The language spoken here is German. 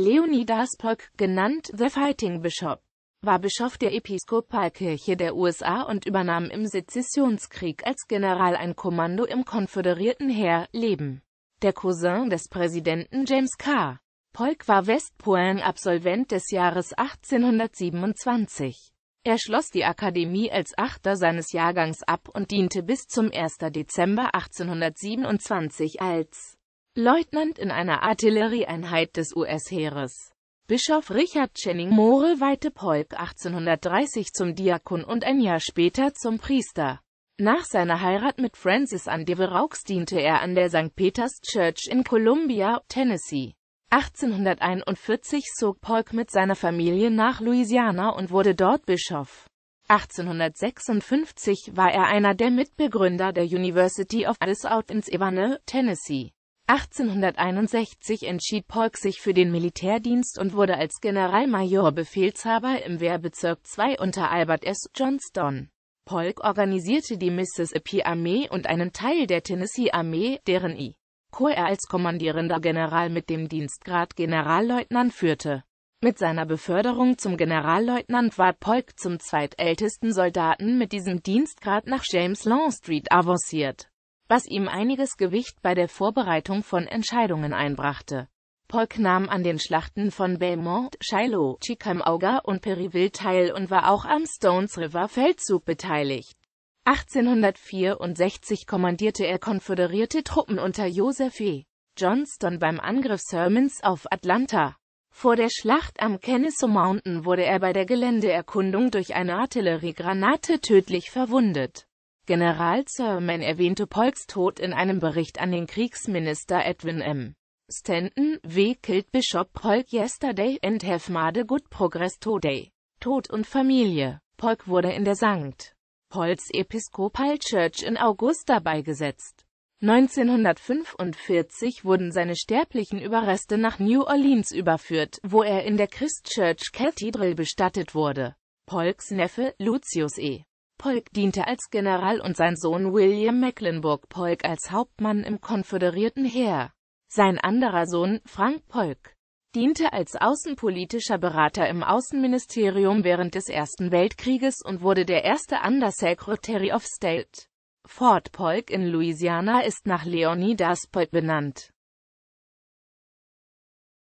Leonidas Polk, genannt The Fighting Bishop, war Bischof der Episkopalkirche der USA und übernahm im Sezessionskrieg als General ein Kommando im konföderierten Heer, Leben. Der Cousin des Präsidenten James K. Polk war West Point Absolvent des Jahres 1827. Er schloss die Akademie als Achter seines Jahrgangs ab und diente bis zum 1. Dezember 1827 als Leutnant in einer Artillerieeinheit des US-Heeres. Bischof Richard Channing Moore weihte Polk 1830 zum Diakon und ein Jahr später zum Priester. Nach seiner Heirat mit Francis Andewe Raux diente er an der St. Peter's Church in Columbia, Tennessee. 1841 zog Polk mit seiner Familie nach Louisiana und wurde dort Bischof. 1856 war er einer der Mitbegründer der University of Addis Out in Ebane, Tennessee. 1861 entschied Polk sich für den Militärdienst und wurde als Generalmajor Befehlshaber im Wehrbezirk II unter Albert S. Johnston. Polk organisierte die Mississippi-Armee und einen Teil der Tennessee-Armee, deren I. Chor er als kommandierender General mit dem Dienstgrad Generalleutnant führte. Mit seiner Beförderung zum Generalleutnant ward Polk zum zweitältesten Soldaten mit diesem Dienstgrad nach James Longstreet avanciert was ihm einiges Gewicht bei der Vorbereitung von Entscheidungen einbrachte. Polk nahm an den Schlachten von Belmont, Shiloh, Chickamauga und Perryville teil und war auch am Stones River Feldzug beteiligt. 1864 kommandierte er konföderierte Truppen unter Joseph E. Johnston beim Angriff Sermons auf Atlanta. Vor der Schlacht am Kennesaw Mountain wurde er bei der Geländeerkundung durch eine Artilleriegranate tödlich verwundet. General Sherman erwähnte Polks Tod in einem Bericht an den Kriegsminister Edwin M. Stanton, W. killed Bishop Polk yesterday and have made good progress today. Tod und Familie Polk wurde in der St. Pauls Episcopal Church in Augusta beigesetzt. 1945 wurden seine sterblichen Überreste nach New Orleans überführt, wo er in der Christchurch Cathedral bestattet wurde. Polks Neffe, Lucius E. Polk diente als General und sein Sohn William Mecklenburg Polk als Hauptmann im konföderierten Heer. Sein anderer Sohn, Frank Polk, diente als außenpolitischer Berater im Außenministerium während des Ersten Weltkrieges und wurde der erste Undersecretary of State. Fort Polk in Louisiana ist nach Leonidas Polk benannt.